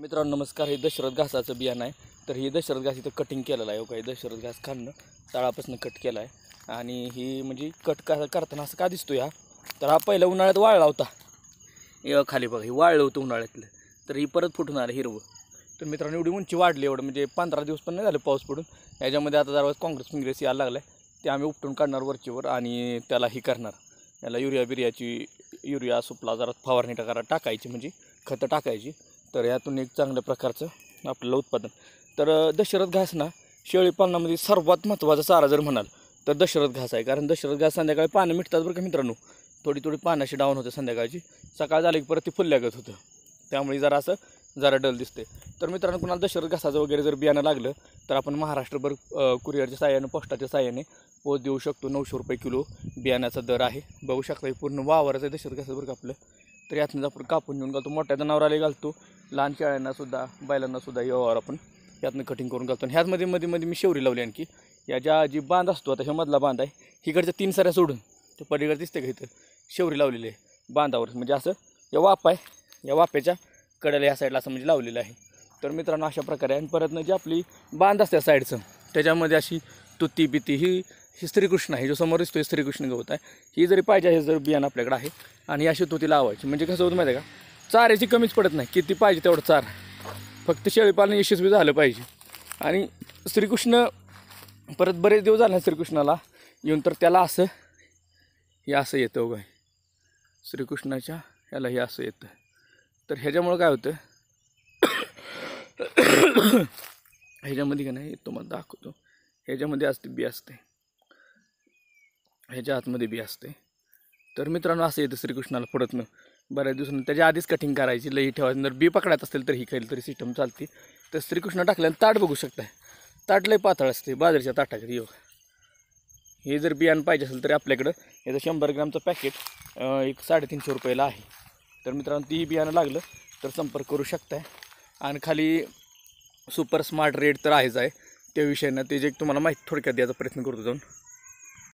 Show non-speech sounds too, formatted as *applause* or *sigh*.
मित्रांनो नमस्कार हे दशरथ घासाचं बियाणं आहे तर हे दशरथ घास इथं कटिंग केलेलं आहे हो, काही दशरथ घास खाणं तळापासून कट केलं आहे आणि ही म्हणजे कट करताना असं का दिसतो या तर हा पहिला उन्हाळ्यात वाळला होता खाली बघा हे वाळलं होतं उन्हाळ्यातलं तर ही परत फुटून आलं हिरवं तर मित्रांनो एवढी उंची वाढली एवढं म्हणजे पंधरा दिवस पण नाही झालं पाऊस पडून याच्यामध्ये आता दरवाज काँग्रेस फिंग्रेस यायला लागला आहे ते आम्ही उपटून काढणार वरचीवर आणि त्याला ही करणार याला युरिया बिर्याची युरिया सुपला जरा फवारणी टाकायला टाकायची म्हणजे खतं टाकायची तर यातून एक चांगल्या प्रकारचं आपल्याला उत्पादन तर दशरथ घास ना शेळी सर्वात महत्त्वाचा चारा जर म्हणाल तर दशरथ घास आहे कारण दशरथ घास संध्याकाळी पानं मिटतात बरं का मित्रांनो थोडी थोडी पानाशी डाऊन होते संध्याकाळची सकाळ झाली की परत ती फुलल्यागत होतं त्यामुळे जरा असं जरा डल दिसते तर मित्रांनो कुणाला दशरथ घासाचं वगैरे जर बियाणं लागलं तर आपण महाराष्ट्रभर कुरिअरच्या साह्याने पोस्टाच्या साह्याने पोच देऊ शकतो नऊशे रुपये किलो बियाण्याचा दर आहे बघू शकता पूर्ण वावरच आहे दशरथ घासाचं बरं का आपलं तर यातनं आपण कापून घेऊन घालतो मोठ्या जनावराला घालतो लहान शेळ्यांना सुद्धा बैलांना सुद्धा यावर आपण यातनं कटिंग करून घालतो आणि ह्याचमध्ये मध्ये मध्ये मी शेवरी लावली आणखी या ज्या जी बांध असतो आता ह्या मधला बांध आहे हिकडच्या तीन साऱ्या सोडून ते पलीकडे दिसते का इथं शेवरी लावलेली आहे बांधावर म्हणजे असं या वाप आहे या वाप्याच्या कड्याला या साईडला असं म्हणजे लावलेलं आहे तर मित्रांनो अशा प्रकारे आणि परत जी आपली बांध असते साईडचं त्याच्यामध्ये अशी तुती बिती ही ही श्रीकृष्ण आहे जो समोर दिसतो आहे श्रीकृष्ण गवत आहे ही जरी पाहिजे हे जर बियाणं आपल्याकडे आहे आणि अशी तुती लावायची म्हणजे कसं होतं माहिती आहे का चाऱ्याची कमीच पडत नाही किती पाहिजे तेवढं चार फक्त शेळीपालन यशस्वी झालं पाहिजे आणि श्रीकृष्ण परत बरेच दिवस झाले श्रीकृष्णाला येऊन तर त्याला असं हे असं येतं बघा श्रीकृष्णाच्या याला हे असं येतं तर ह्याच्यामुळं काय होतं *coughs* ह्याच्यामध्ये का नाही मला दाखवतो ह्याच्यामध्ये असते बी असते ह्याच्या आतमध्ये बी असते तर मित्रांनो असं येतं श्रीकृष्णाला फोडतनं बऱ्याच दिवसांनी त्याच्या आधीच कटिंग करायची लई ठेवायची जर बी पकडायचं असेल तर ही काहीतरी तरी सिस्टम चालते तर श्रीकृष्ण टाकल्यानं ताट बघू शकता ताट लई पातळ असते बाजरीच्या ताटाकडे योग हे जर बियाणं पाहिजे असेल तरी आपल्याकडं याचं शंभर ग्रामचं पॅकेट एक साडेतीनशे रुपयाला आहे तर मित्रांनो तीही बियाणं लागलं तर संपर्क करू शकताय आणि खाली सुपर स्मार्ट रेट तर आहेच आहे त्या विषयांना ते जे तुम्हाला माहिती थोडक्यात द्यायचा प्रयत्न करतो जाऊन